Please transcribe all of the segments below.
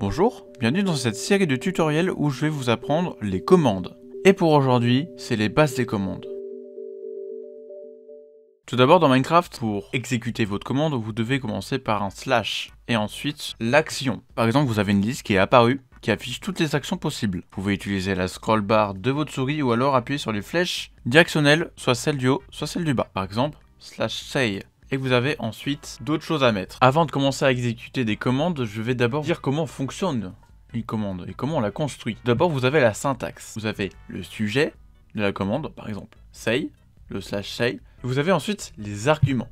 Bonjour, bienvenue dans cette série de tutoriels où je vais vous apprendre les commandes. Et pour aujourd'hui, c'est les bases des commandes. Tout d'abord dans Minecraft, pour exécuter votre commande, vous devez commencer par un slash et ensuite l'action. Par exemple, vous avez une liste qui est apparue qui affiche toutes les actions possibles. Vous pouvez utiliser la scroll bar de votre souris ou alors appuyer sur les flèches directionnelles, soit celle du haut, soit celle du bas. Par exemple, slash say et vous avez ensuite d'autres choses à mettre. Avant de commencer à exécuter des commandes, je vais d'abord dire comment fonctionne une commande et comment on la construit. D'abord, vous avez la syntaxe. Vous avez le sujet de la commande, par exemple say, le slash say. Vous avez ensuite les arguments.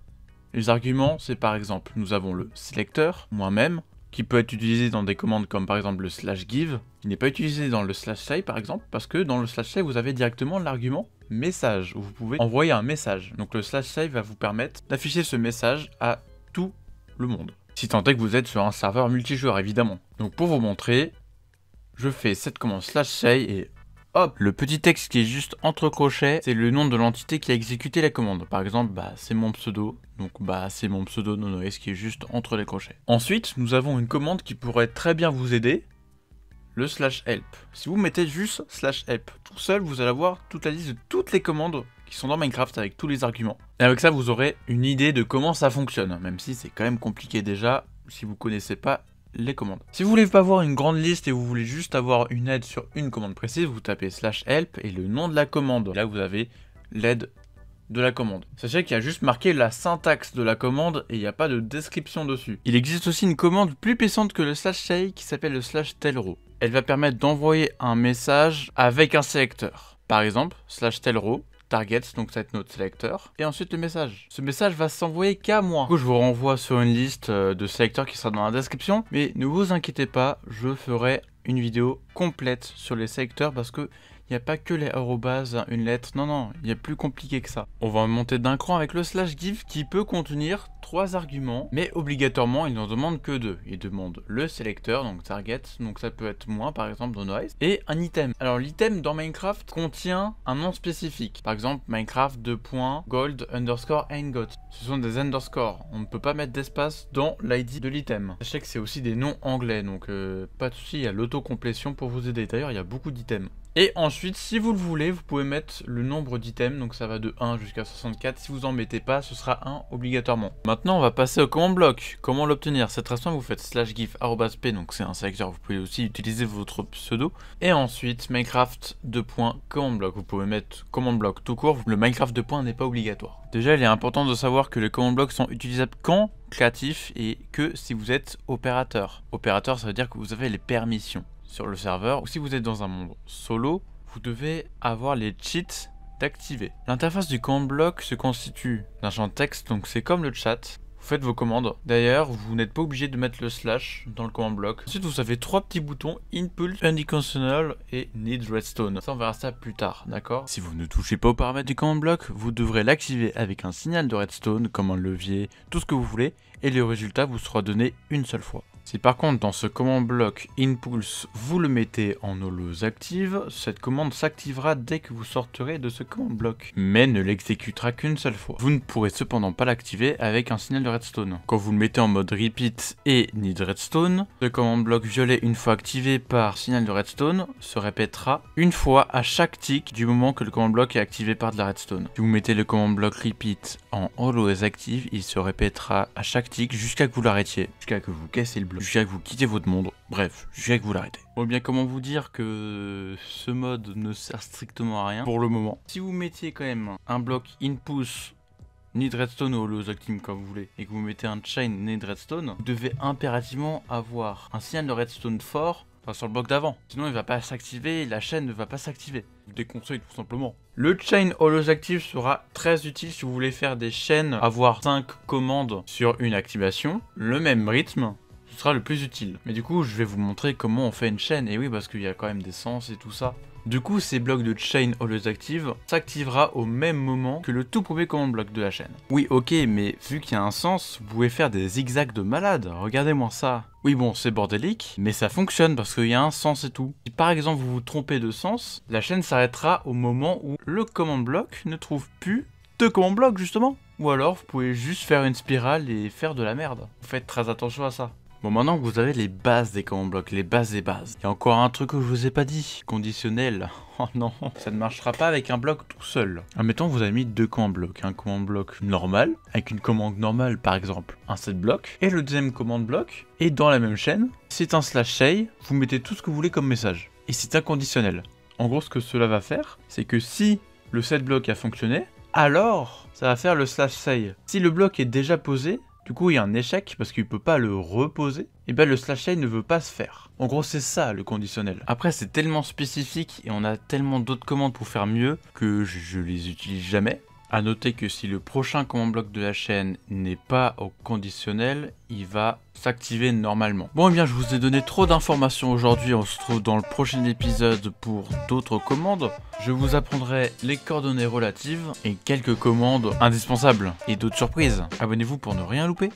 Les arguments, c'est par exemple, nous avons le sélecteur, moi-même, qui peut être utilisé dans des commandes comme par exemple le slash give, Il n'est pas utilisé dans le slash say par exemple, parce que dans le slash say vous avez directement l'argument message, où vous pouvez envoyer un message. Donc le slash say va vous permettre d'afficher ce message à tout le monde. Si tant est que vous êtes sur un serveur multijoueur évidemment. Donc pour vous montrer, je fais cette commande slash say et hop, le petit texte qui est juste entre crochets, c'est le nom de l'entité qui a exécuté la commande. Par exemple, bah, c'est mon pseudo, donc bah, c'est mon pseudo ce qui est juste entre les crochets. Ensuite, nous avons une commande qui pourrait très bien vous aider, le slash help. Si vous mettez juste slash help tout seul, vous allez avoir toute la liste de toutes les commandes qui sont dans Minecraft avec tous les arguments. Et avec ça, vous aurez une idée de comment ça fonctionne, même si c'est quand même compliqué déjà. Si vous connaissez pas, commandes. Si vous voulez pas voir une grande liste et vous voulez juste avoir une aide sur une commande précise, vous tapez slash help et le nom de la commande. Là, vous avez l'aide de la commande. Sachez qu'il y a juste marqué la syntaxe de la commande et il n'y a pas de description dessus. Il existe aussi une commande plus puissante que le slash say qui s'appelle le slash telro. Elle va permettre d'envoyer un message avec un sélecteur. Par exemple, slash telro targets, donc ça va être notre sélecteur, et ensuite le message. Ce message va s'envoyer qu'à moi. Du je vous renvoie sur une liste euh, de sélecteurs qui sera dans la description, mais ne vous inquiétez pas, je ferai une vidéo complète sur les sélecteurs parce que il n'y a pas que les Eurobases, hein, une lettre, non, non, il y a plus compliqué que ça. On va monter d'un cran avec le slash give qui peut contenir trois arguments, mais obligatoirement, il n'en demande que deux. Il demande le sélecteur, donc target, donc ça peut être moins par exemple dans Noise, et un item. Alors l'item dans Minecraft contient un nom spécifique. Par exemple, Minecraft 2.gold underscore got. Ce sont des underscores. On ne peut pas mettre d'espace dans l'ID de l'item. Sachez que c'est aussi des noms anglais, donc euh, pas de souci, il y a l'autocomplétion pour vous aider. D'ailleurs, il y a beaucoup d'items. Et ensuite, si vous le voulez, vous pouvez mettre le nombre d'items, donc ça va de 1 jusqu'à 64. Si vous en mettez pas, ce sera 1 obligatoirement. Maintenant, on va passer au command block. Comment l'obtenir Cette façon, vous faites slash gif p, donc c'est un sélecteur, vous pouvez aussi utiliser votre pseudo. Et ensuite, Minecraft point block. Vous pouvez mettre command block tout court, le Minecraft 2. n'est pas obligatoire. Déjà, il est important de savoir que les command blocks sont utilisables quand créatif et que si vous êtes opérateur. Opérateur, ça veut dire que vous avez les permissions sur le serveur, ou si vous êtes dans un monde solo, vous devez avoir les cheats d'activer. L'interface du command block se constitue d'un champ texte, donc c'est comme le chat. Vous faites vos commandes. D'ailleurs, vous n'êtes pas obligé de mettre le slash dans le command block. Ensuite, vous avez trois petits boutons Input, Unconditional et Need Redstone. Ça, on verra ça plus tard, d'accord Si vous ne touchez pas aux paramètres du command block, vous devrez l'activer avec un signal de redstone, comme un levier, tout ce que vous voulez, et le résultat vous sera donné une seule fois. Si par contre dans ce command block impulse vous le mettez en holose active, cette commande s'activera dès que vous sortirez de ce command block, mais ne l'exécutera qu'une seule fois. Vous ne pourrez cependant pas l'activer avec un signal de redstone. Quand vous le mettez en mode repeat et need redstone, le command block violet une fois activé par signal de redstone se répétera une fois à chaque tick du moment que le command block est activé par de la redstone. Si vous mettez le command block repeat en always active, il se répétera à chaque tick jusqu'à que vous l'arrêtiez, jusqu'à que vous cassez le horrible, jusqu'à que vous quittez votre monde, bref, jusqu'à que vous l'arrêtez. Bon, eh bien, comment vous dire que ce mode ne sert strictement à rien pour le moment. Si vous mettiez quand même un bloc in-push ni redstone ou Holo's team comme vous voulez, et que vous mettez un chain ni de redstone, vous devez impérativement avoir un signal de redstone fort enfin sur le bloc d'avant. Sinon il va pas s'activer, la chaîne ne va pas s'activer. Je déconseille tout simplement. Le chain hollows active sera très utile si vous voulez faire des chaînes, avoir 5 commandes sur une activation, le même rythme, ce sera le plus utile. Mais du coup, je vais vous montrer comment on fait une chaîne, et oui, parce qu'il y a quand même des sens et tout ça. Du coup, ces blocs de chain always active s'activera au même moment que le tout premier command block de la chaîne. Oui, ok, mais vu qu'il y a un sens, vous pouvez faire des zigzags de malade, regardez-moi ça. Oui bon, c'est bordélique, mais ça fonctionne parce qu'il y a un sens et tout. Si par exemple vous vous trompez de sens, la chaîne s'arrêtera au moment où le command block ne trouve plus de command block justement. Ou alors vous pouvez juste faire une spirale et faire de la merde. Faites très attention à ça. Bon, maintenant que vous avez les bases des commandes blocs, les bases des bases. Il y a encore un truc que je vous ai pas dit. Conditionnel. Oh non, ça ne marchera pas avec un bloc tout seul. Admettons que vous avez mis deux commandes blocs. Un commande bloc normal, avec une commande normale par exemple, un set bloc. Et le deuxième commande bloc est dans la même chaîne. C'est un slash say, vous mettez tout ce que vous voulez comme message. Et c'est conditionnel. En gros, ce que cela va faire, c'est que si le set bloc a fonctionné, alors ça va faire le slash say. Si le bloc est déjà posé, du coup, il y a un échec parce qu'il peut pas le reposer. Et eh ben le slash ne veut pas se faire. En gros, c'est ça le conditionnel. Après, c'est tellement spécifique et on a tellement d'autres commandes pour faire mieux que je, je les utilise jamais. A noter que si le prochain command block de la chaîne n'est pas au conditionnel, il va s'activer normalement. Bon et eh bien je vous ai donné trop d'informations aujourd'hui, on se trouve dans le prochain épisode pour d'autres commandes. Je vous apprendrai les coordonnées relatives et quelques commandes indispensables et d'autres surprises. Abonnez-vous pour ne rien louper.